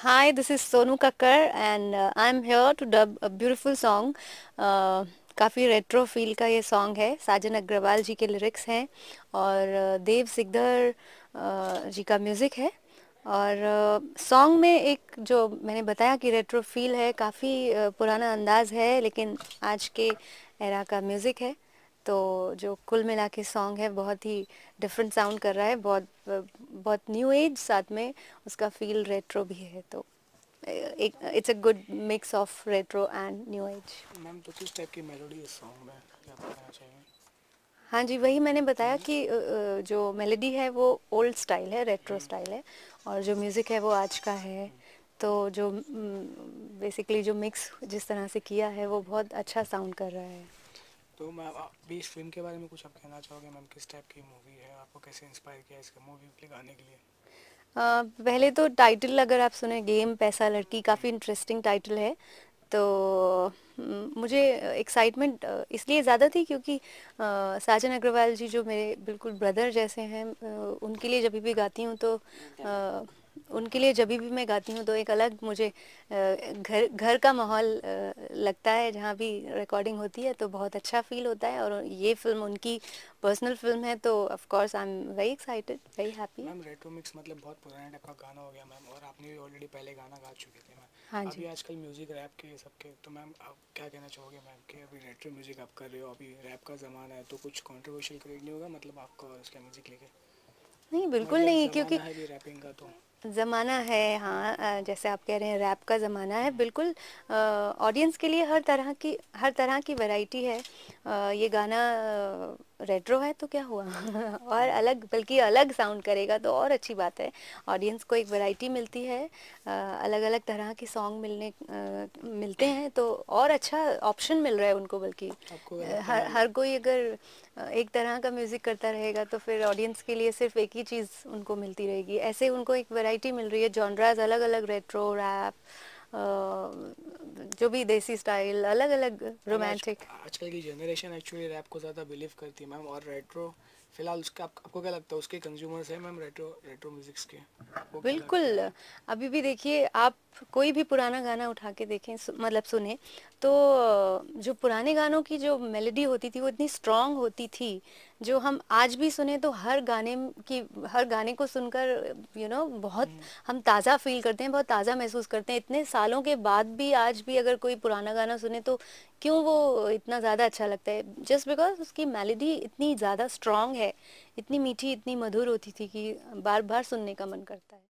Hi, this is Sonu Kakkar and uh, I'm here to dub a beautiful song. Uh, काफ़ी retro feel का ये song है साजन अग्रवाल जी के lyrics हैं और देव uh, सिकदर uh, जी का म्यूज़िक है और सॉन्ग uh, में एक जो मैंने बताया कि रेट्रो फील है काफ़ी पुराना अंदाज़ है लेकिन आज के एरा का म्यूज़िक है तो जो कुल मिला के सॉन्ग है बहुत ही डिफरेंट साउंड कर रहा है बहुत बहुत न्यू एज साथ में उसका फील रेट्रो भी है तो एक it's a good mix of retro and new age ma'am तो किस टाइप की मेलोडी इस सॉन्ग में हाँ जी वही मैंने बताया हम्म। कि जो मेलोडी है वो ओल्ड स्टाइल है रेट्रो हम्म। स्टाइल है और जो म्यूज़िक है वो आज का है हम्म। तो जो बेसिकली जो मिक्स जिस तरह से किया है वो बहुत अच्छा साउंड कर रहा है तो मैम आप भी इस फिल्म के बारे में कुछ आप कहना चाहोगे मैम किस टाइप की मूवी है आपको कैसे इंस्पायर किया इसका मूवी गाने के लिए पहले तो टाइटल अगर आप सुने गेम पैसा लड़की काफ़ी इंटरेस्टिंग टाइटल है तो मुझे एक्साइटमेंट इसलिए ज़्यादा थी क्योंकि साजन अग्रवाल जी जो मेरे बिल्कुल ब्रदर जैसे हैं उनके लिए जब भी गाती हूँ तो उनके लिए जब भी मैं गाती हूँ तो एक अलग मुझे घर घर का माहौल लगता है जहाँ भी रिकॉर्डिंग होती है तो बहुत अच्छा फील होता है और ये फिल्म उनकी पर्सनल फिल्म है तो of course I am very excited very happy ma'am retro mix मतलब बहुत पुराना टाइप का गाना हो गया मैम और आपने भी ऑलरेडी पहले गाना गा चुके थे मैम हाँ जी आजकल म्यूजिक रैप के सबके तो मैम आप क्या कहना चाहोगे मैम कि अभी रेट्रो म्यूजिक आप कर रहे हो अभी रैप का ज़माना है तो कुछ कॉन्ट्रोवर्शियल क्रिएट नहीं होगा मतलब आपका उसका म्यूजिक लेके नहीं मतलब बिल्कुल नहीं क्योंकि रैपिंग का तो ज़माना है हाँ जैसे आप कह रहे हैं रैप का ज़माना है बिल्कुल ऑडियंस के लिए हर तरह की हर तरह की वैरायटी है आ, ये गाना रेट्रो है तो क्या हुआ और अलग बल्कि अलग साउंड करेगा तो और अच्छी बात है ऑडियंस को एक वैरायटी मिलती है आ, अलग अलग तरह के सॉन्ग मिलने आ, मिलते हैं तो और अच्छा ऑप्शन मिल रहा है उनको बल्कि हर हर कोई अगर एक तरह का म्यूज़िक करता रहेगा तो फिर ऑडियंस के लिए सिर्फ एक ही चीज़ उनको मिलती रहेगी ऐसे उनको एक वैरायटी वैरायटी मिल रही है जॉनराज अलग अलग रेट्रो रैप जो भी देसी स्टाइल अलग अलग रोमांटिक आजकल की जनरेशन एक्चुअली रैप को ज़्यादा बिलीव करती है मैम और रेट्रो फिलहाल उसका आप, आपको क्या लगता है उसके कंज्यूमर्स हैं मैम रेट्रो रेट्रो म्यूजिक्स के बिल्कुल अभी भी देखिए आप कोई भी पुराना गाना उठा के देखें सु, मतलब सुने तो जो पुराने गानों की जो मेलोडी होती थी वो इतनी स्ट्रांग होती थी जो हम आज भी सुने तो हर गाने की हर गाने को सुनकर यू you नो know, बहुत हम्म। हम ताज़ा फील करते हैं बहुत ताज़ा महसूस करते हैं इतने सालों के बाद भी आज भी अगर कोई पुराना गाना सुने तो क्यों वो इतना ज़्यादा अच्छा लगता है जस्ट बिकॉज उसकी मेलोडी इतनी ज़्यादा स्ट्रांग है इतनी मीठी इतनी मधुर होती थी कि बार बार सुनने का मन करता है